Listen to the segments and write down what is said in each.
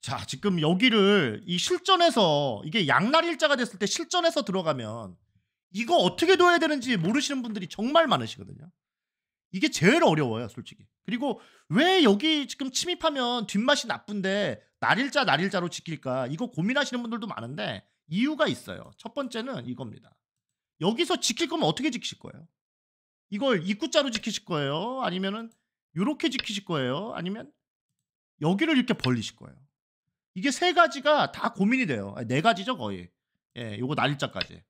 자, 지금 여기를 이 실전에서 이게 양날 일자가 됐을 때 실전에서 들어가면 이거 어떻게 둬야 되는지 모르시는 분들이 정말 많으시거든요. 이게 제일 어려워요, 솔직히. 그리고 왜 여기 지금 침입하면 뒷맛이 나쁜데 날일자 날일자로 지킬까? 이거 고민하시는 분들도 많은데 이유가 있어요. 첫 번째는 이겁니다. 여기서 지킬 거면 어떻게 지키실 거예요? 이걸 입구자로 지키실 거예요? 아니면은 이렇게 지키실 거예요? 아니면 여기를 이렇게 벌리실 거예요? 이게 세 가지가 다 고민이 돼요. 아, 네 가지죠 거의. 예, 요거 날짜까지.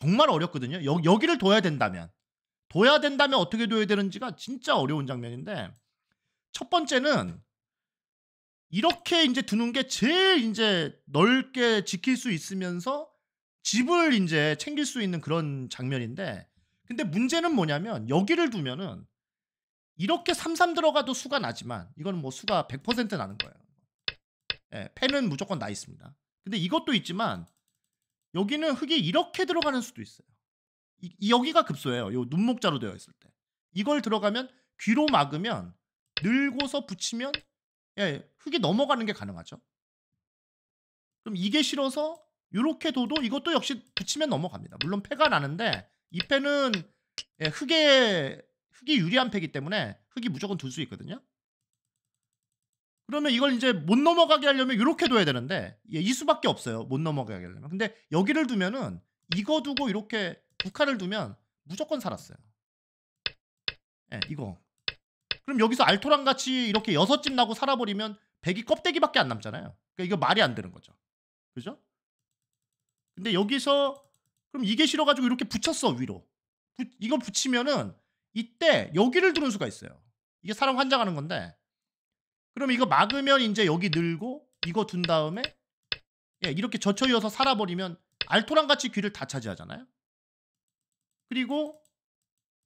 정말 어렵거든요. 여, 여기를 둬야 된다면. 둬야 된다면 어떻게 둬야 되는지가 진짜 어려운 장면인데 첫 번째는 이렇게 이제 두는 게 제일 이제 넓게 지킬 수 있으면서 집을 이제 챙길 수 있는 그런 장면인데 근데 문제는 뭐냐면 여기를 두면은 이렇게 삼삼 들어가도 수가 나지만 이건뭐 수가 100% 나는 거예요. 예, 펜은 무조건 나 있습니다. 근데 이것도 있지만 여기는 흙이 이렇게 들어가는 수도 있어요. 이, 여기가 급소예요. 요 눈목자로 되어 있을 때. 이걸 들어가면 귀로 막으면 늘고서 붙이면 예, 흙이 넘어가는 게 가능하죠. 그럼 이게 싫어서 이렇게 둬도 이것도 역시 붙이면 넘어갑니다. 물론 패가 나는데 이 패는 예, 흙에 흙이 유리한 패기 때문에 흙이 무조건 둘 수 있거든요. 그러면 이걸 이제 못 넘어가게 하려면 이렇게 둬야 되는데 예, 이 수밖에 없어요. 못 넘어가게 하려면. 근데 여기를 두면은 이거 두고 이렇게 두 칸을 두면 무조건 살았어요. 예, 이거. 그럼 여기서 알토랑 같이 이렇게 여섯 집 나고 살아버리면 백이 껍데기밖에 안 남잖아요. 그러니까 이거 말이 안 되는 거죠. 그죠? 근데 여기서 그럼 이게 싫어가지고 이렇게 붙였어 위로. 이거 붙이면은 이때 여기를 두는 수가 있어요. 이게 사람 환장하는 건데 그럼 이거 막으면 이제 여기 늘고 이거 둔 다음에 예, 이렇게 젖혀 이어서 살아버리면 알토랑 같이 귀를 다 차지하잖아요. 그리고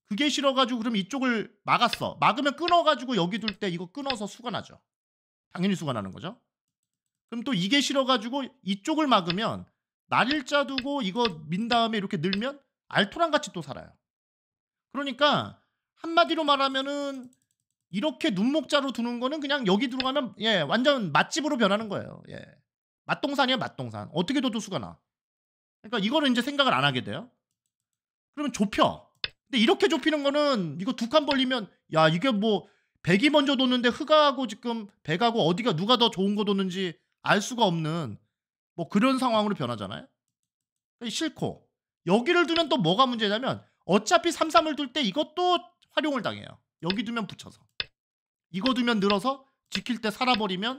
그게 싫어가지고 그럼 이쪽을 막았어. 막으면 끊어가지고 여기 둘 때 이거 끊어서 수가나죠 당연히 수가나는 거죠. 그럼 또 이게 싫어가지고 이쪽을 막으면 날일자 두고 이거 민 다음에 이렇게 늘면 알토랑 같이 또 살아요. 그러니까 한마디로 말하면은 이렇게 눈목자로 두는 거는 그냥 여기 들어가면 예 완전 맛집으로 변하는 거예요. 예 맛동산이야 맛동산. 어떻게 도도수가 나? 그러니까 이거는 이제 생각을 안 하게 돼요. 그러면 좁혀. 근데 이렇게 좁히는 거는 이거 두 칸 벌리면 야 이게 뭐 백이 먼저 도는데 흑하고 지금 백하고 어디가 누가 더 좋은 거도는지알 수가 없는 뭐 그런 상황으로 변하잖아요. 싫고 여기를 두면 또 뭐가 문제냐면 어차피 3-3을 둘 때 이것도 활용을 당해요. 여기 두면 붙여서. 이거 두면 늘어서 지킬 때 살아버리면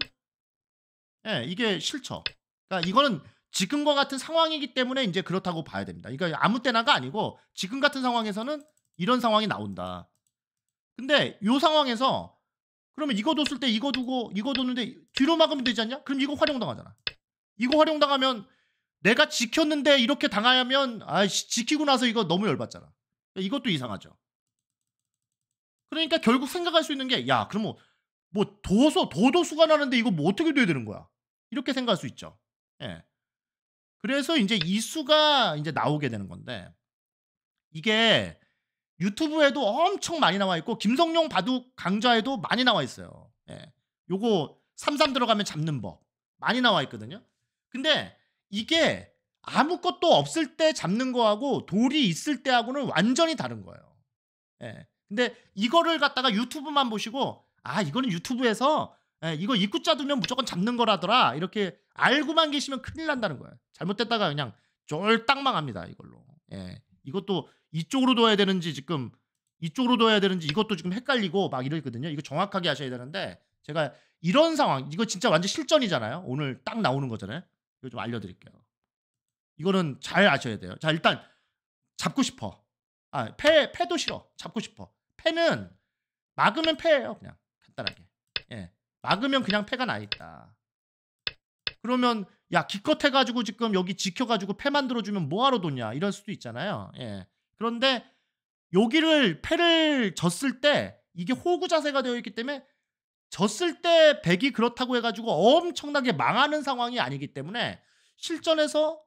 예, 이게 싫죠. 그러니까 이거는 지금과 같은 상황이기 때문에 이제 그렇다고 봐야 됩니다. 그러니까 아무 때나가 아니고 지금 같은 상황에서는 이런 상황이 나온다. 근데 이 상황에서 그러면 이거 뒀을 때 이거 두고 이거 뒀는데 뒤로 막으면 되지 않냐? 그럼 이거 활용당하잖아. 이거 활용당하면 내가 지켰는데 이렇게 당하면 아 지키고 나서 이거 너무 열받잖아. 그러니까 이것도 이상하죠. 그러니까 결국 생각할 수 있는 게 야, 그럼 뭐, 뭐 도서, 도도 수관하는데 이거 뭐 어떻게 돼야 되는 거야? 이렇게 생각할 수 있죠. 예. 그래서 이제 이수가 이제 나오게 되는 건데 이게 유튜브에도 엄청 많이 나와 있고 김성룡 바둑 강좌에도 많이 나와 있어요. 예. 요거 삼삼 들어가면 잡는 법 많이 나와 있거든요. 근데 이게 아무것도 없을 때 잡는 거하고 돌이 있을 때하고는 완전히 다른 거예요. 예. 근데 이거를 갖다가 유튜브만 보시고 아 이거는 유튜브에서 에, 예, 이거 입구자 두면 무조건 잡는 거라더라 이렇게 알고만 계시면 큰일 난다는 거예요. 잘못됐다가 그냥 쫄딱 망합니다 이걸로. 예, 이것도 이쪽으로 둬야 되는지 지금 이쪽으로 둬야 되는지 이것도 지금 헷갈리고 막 이러거든요. 이거 정확하게 하셔야 되는데 제가 이런 상황 이거 진짜 완전 실전이잖아요. 오늘 딱 나오는 거잖아요. 이거 좀 알려드릴게요. 이거는 잘 아셔야 돼요. 자 일단 잡고 싶어. 아패 패도 싫어. 잡고 싶어. 패는 막으면 패예요 그냥 간단하게 예 막으면 그냥 패가 나 있다 그러면 야 기껏 해가지고 지금 여기 지켜가지고 패 만들어주면 뭐하러 도냐 이럴 수도 있잖아요 예 그런데 여기를 패를 졌을 때 이게 호구 자세가 되어 있기 때문에 졌을 때 백이 그렇다고 해가지고 엄청나게 망하는 상황이 아니기 때문에 실전에서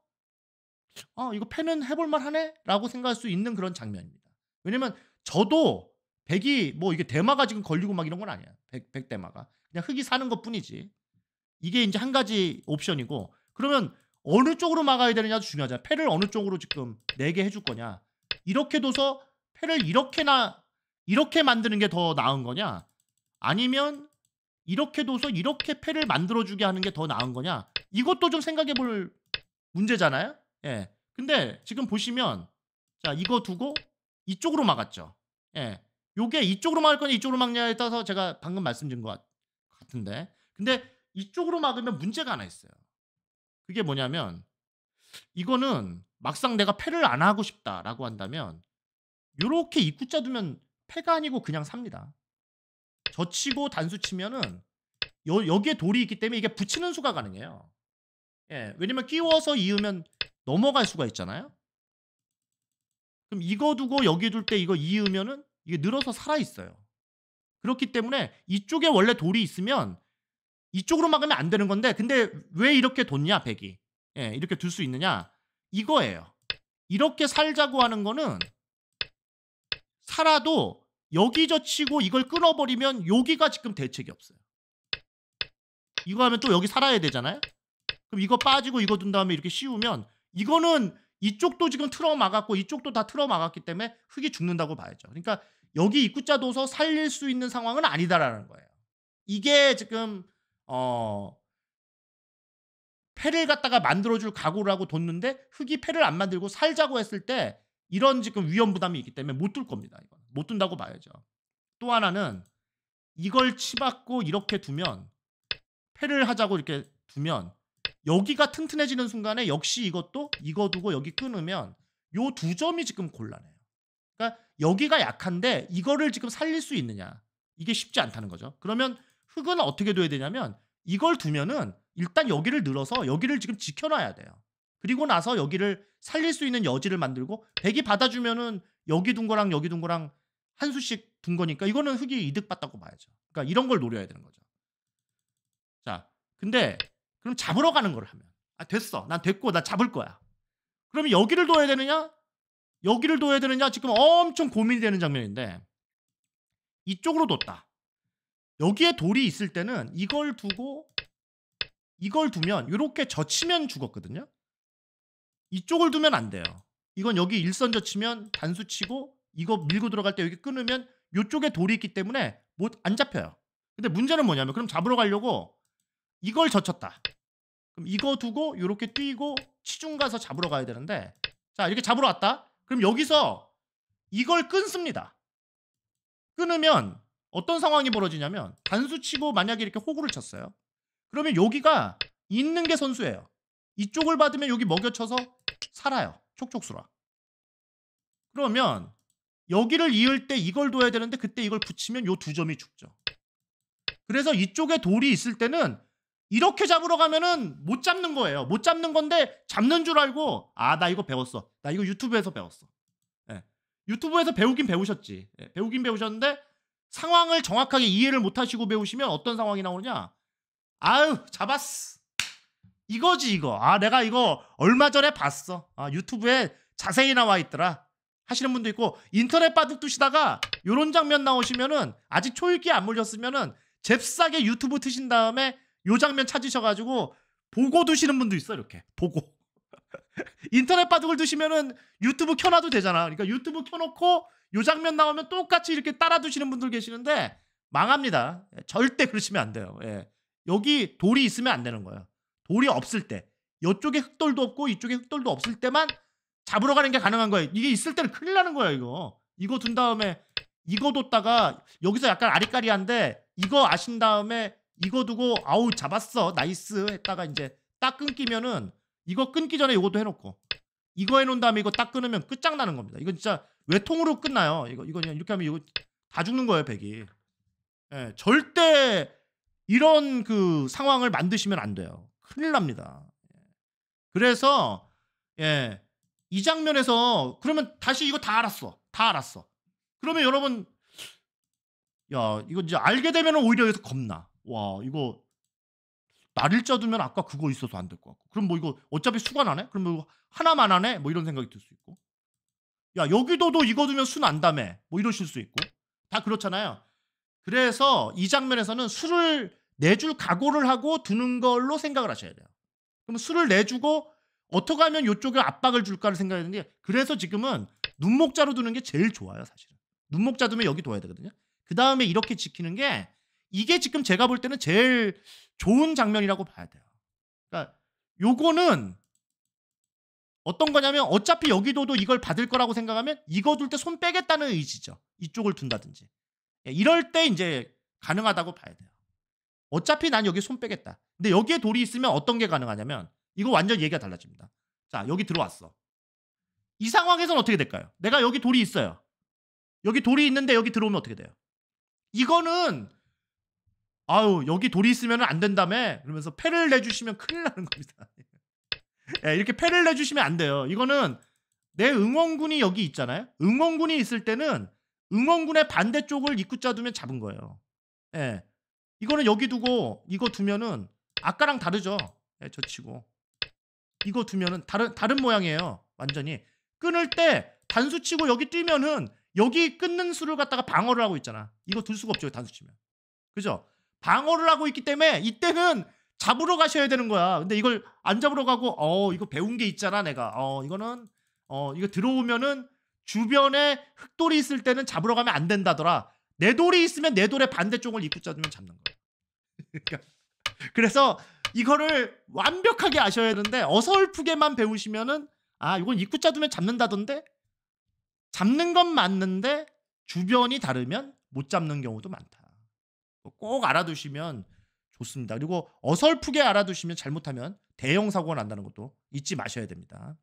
아 이거 패는 해볼만 하네 라고 생각할 수 있는 그런 장면입니다 왜냐면 저도 백이 뭐 이게 대마가 지금 걸리고 막 이런 건 아니야. 백, 백 대마가. 그냥 흙이 사는 것 뿐이지. 이게 이제 한 가지 옵션이고 그러면 어느 쪽으로 막아야 되느냐도 중요하잖아. 패를 어느 쪽으로 지금 내게 해줄 거냐. 이렇게 둬서 패를 이렇게나 이렇게 만드는 게 더 나은 거냐? 아니면 이렇게 둬서 이렇게 패를 만들어주게 하는 게 더 나은 거냐? 이것도 좀 생각해 볼 문제잖아요? 예. 근데 지금 보시면, 자, 이거 두고 이쪽으로 막았죠. 예. 요게 이쪽으로 막을 거냐 이쪽으로 막냐에 따라서 제가 방금 말씀드린 것 같은데 근데 이쪽으로 막으면 문제가 하나 있어요. 그게 뭐냐면 이거는 막상 내가 패를 안 하고 싶다라고 한다면 이렇게 입구자 두면 패가 아니고 그냥 삽니다. 저치고 단수 치면은 여, 여기에 돌이 있기 때문에 이게 붙이는 수가 가능해요. 예, 왜냐면 끼워서 이으면 넘어갈 수가 있잖아요. 그럼 이거 두고 여기 둘 때 이거 이으면은 이게 늘어서 살아있어요. 그렇기 때문에 이쪽에 원래 돌이 있으면 이쪽으로 막으면 안 되는 건데 근데 왜 이렇게 뒀냐 백이 예, 이렇게 둘 수 있느냐 이거예요. 이렇게 살자고 하는 거는 살아도 여기저치고 이걸 끊어버리면 여기가 지금 대책이 없어요. 이거 하면 또 여기 살아야 되잖아요. 그럼 이거 빠지고 이거 둔 다음에 이렇게 씌우면 이거는 이쪽도 지금 틀어 막았고 이쪽도 다 틀어 막았기 때문에 흙이 죽는다고 봐야죠. 그러니까 여기 입구자 도서 살릴 수 있는 상황은 아니다라는 거예요. 이게 지금 어 패를 갖다가 만들어줄 각오라고 뒀는데 흙이 패를 안 만들고 살자고 했을 때 이런 지금 위험 부담이 있기 때문에 못 둘 겁니다. 이건 못 둔다고 봐야죠. 또 하나는 이걸 치받고 이렇게 두면 패를 하자고 이렇게 두면 여기가 튼튼해지는 순간에 역시 이것도 이거 두고 여기 끊으면 요 두 점이 지금 곤란해. 그러니까 여기가 약한데 이거를 지금 살릴 수 있느냐 이게 쉽지 않다는 거죠. 그러면 흙은 어떻게 둬야 되냐면 이걸 두면은 일단 여기를 늘어서 여기를 지금 지켜놔야 돼요. 그리고 나서 여기를 살릴 수 있는 여지를 만들고 백이 받아주면은 여기 둔 거랑 여기 둔 거랑 한 수씩 둔 거니까 이거는 흙이 이득 봤다고 봐야죠. 그러니까 이런 걸 노려야 되는 거죠. 자, 근데 그럼 잡으러 가는 걸 하면 아 됐어, 난 됐고 나 잡을 거야. 그러면 여기를 둬야 되느냐? 여기를 둬야 되느냐 지금 엄청 고민이 되는 장면인데 이쪽으로 뒀다. 여기에 돌이 있을 때는 이걸 두고 이걸 두면 이렇게 젖히면 죽었거든요. 이쪽을 두면 안 돼요. 이건 여기 일선 젖히면 단수 치고 이거 밀고 들어갈 때 여기 끊으면 이쪽에 돌이 있기 때문에 못 안 잡혀요. 근데 문제는 뭐냐면 그럼 잡으러 가려고 이걸 젖혔다. 그럼 이거 두고 이렇게 뛰고 치중 가서 잡으러 가야 되는데 자 이렇게 잡으러 왔다. 그럼 여기서 이걸 끊습니다. 끊으면 어떤 상황이 벌어지냐면 단수 치고 만약에 이렇게 호구를 쳤어요. 그러면 여기가 있는 게 선수예요. 이쪽을 받으면 여기 먹여쳐서 살아요. 촉촉수라. 그러면 여기를 이을 때 이걸 둬야 되는데 그때 이걸 붙이면 요 두 점이 죽죠. 그래서 이쪽에 돌이 있을 때는 이렇게 잡으러 가면은 못 잡는 거예요. 못 잡는 건데 잡는 줄 알고 아 나 이거 배웠어. 나 이거 유튜브에서 배웠어. 예. 유튜브에서 배우긴 배우셨지. 예. 배우긴 배우셨는데 상황을 정확하게 이해를 못하시고 배우시면 어떤 상황이 나오냐 아유 잡았어. 이거지 이거. 아 내가 이거 얼마 전에 봤어. 아 유튜브에 자세히 나와 있더라. 하시는 분도 있고 인터넷 바둑 두시다가 요런 장면 나오시면은 아직 초읽기 안 물렸으면은 잽싸게 유튜브 트신 다음에 요 장면 찾으셔가지고 보고 두시는 분도 있어 이렇게 보고 인터넷 바둑을 두시면은 유튜브 켜놔도 되잖아. 그러니까 유튜브 켜놓고 요 장면 나오면 똑같이 이렇게 따라 두시는 분들 계시는데 망합니다. 예, 절대 그러시면 안 돼요. 예. 여기 돌이 있으면 안 되는 거예요. 돌이 없을 때. 이쪽에 흙돌도 없고 이쪽에 흙돌도 없을 때만 잡으러 가는 게 가능한 거예요. 이게 있을 때는 큰일 나는 거예요, 이거. 이거 둔 다음에 이거 뒀다가 여기서 약간 아리까리한데 이거 아신 다음에 이거 두고 아우 잡았어. 나이스 했다가 이제 딱 끊기면은 이거 끊기 전에 이것도 해놓고 이거 해놓은 다음에 이거 딱 끊으면 끝장나는 겁니다. 이건 진짜 외통으로 끝나요. 이거 이거 그냥 이렇게 하면 이거 다 죽는 거예요, 백이. 예, 절대 이런 그 상황을 만드시면 안 돼요. 큰일 납니다. 예. 그래서 예, 이 장면에서 그러면 다시 이거 다 알았어. 다 알았어. 그러면 여러분 야, 이거 이제 알게 되면 오히려 여기서 겁나. 와, 이거 말을 짜두면 아까 그거 있어서 안 될 것 같고 그럼 뭐 이거 어차피 수관 안 해? 그럼 뭐 하나만 안 해? 뭐 이런 생각이 들 수 있고 야 여기도 도 이거 두면 순안 담해 뭐 이러실 수 있고 다 그렇잖아요 그래서 이 장면에서는 술을 내줄 각오를 하고 두는 걸로 생각을 하셔야 돼요 그럼 술을 내주고 어떻게 하면 이쪽에 압박을 줄까를 생각했는데 그래서 지금은 눈목자로 두는 게 제일 좋아요 사실은 눈목자 두면 여기 둬야 되거든요 그 다음에 이렇게 지키는 게 이게 지금 제가 볼 때는 제일 좋은 장면이라고 봐야 돼요. 그러니까 요거는 어떤 거냐면 어차피 여기도도 이걸 받을 거라고 생각하면 이거 둘 때 손 빼겠다는 의지죠. 이쪽을 둔다든지. 예, 이럴 때 이제 가능하다고 봐야 돼요. 어차피 난 여기 손 빼겠다. 근데 여기에 돌이 있으면 어떤 게 가능하냐면 이거 완전 얘기가 달라집니다. 자, 여기 들어왔어. 이 상황에서는 어떻게 될까요? 내가 여기 돌이 있어요. 여기 돌이 있는데 여기 들어오면 어떻게 돼요? 이거는 아유 여기 돌이 있으면 안 된다며 그러면서 패를 내주시면 큰일 나는 겁니다. 네, 이렇게 패를 내주시면 안 돼요. 이거는 내 응원군이 여기 있잖아요. 응원군이 있을 때는 응원군의 반대쪽을 입구자 두면 잡은 거예요. 예. 이거는 여기 두고 이거 두면은 아까랑 다르죠. 예, 저 치고 이거 두면은 다른 다른 모양이에요. 완전히 끊을 때 단수 치고 여기 뛰면은 여기 끊는 수를 갖다가 방어를 하고 있잖아. 이거 둘 수가 없죠. 단수 치면. 그죠? 방어를 하고 있기 때문에 이때는 잡으러 가셔야 되는 거야. 근데 이걸 안 잡으러 가고 어 이거 배운 게 있잖아 내가. 어 이거는 어 이거 들어오면은 주변에 흙돌이 있을 때는 잡으러 가면 안 된다더라. 내 돌이 있으면 내 돌의 반대쪽을 입구 짜주면 잡는 거야. 그러니까 그래서 이거를 완벽하게 아셔야 되는데 어설프게만 배우시면은 아 이건 입구 짜두면 잡는다던데 잡는 건 맞는데 주변이 다르면 못 잡는 경우도 많다. 꼭 알아두시면 좋습니다. 그리고 어설프게 알아두시면 잘못하면 대형 사고가 난다는 것도 잊지 마셔야 됩니다.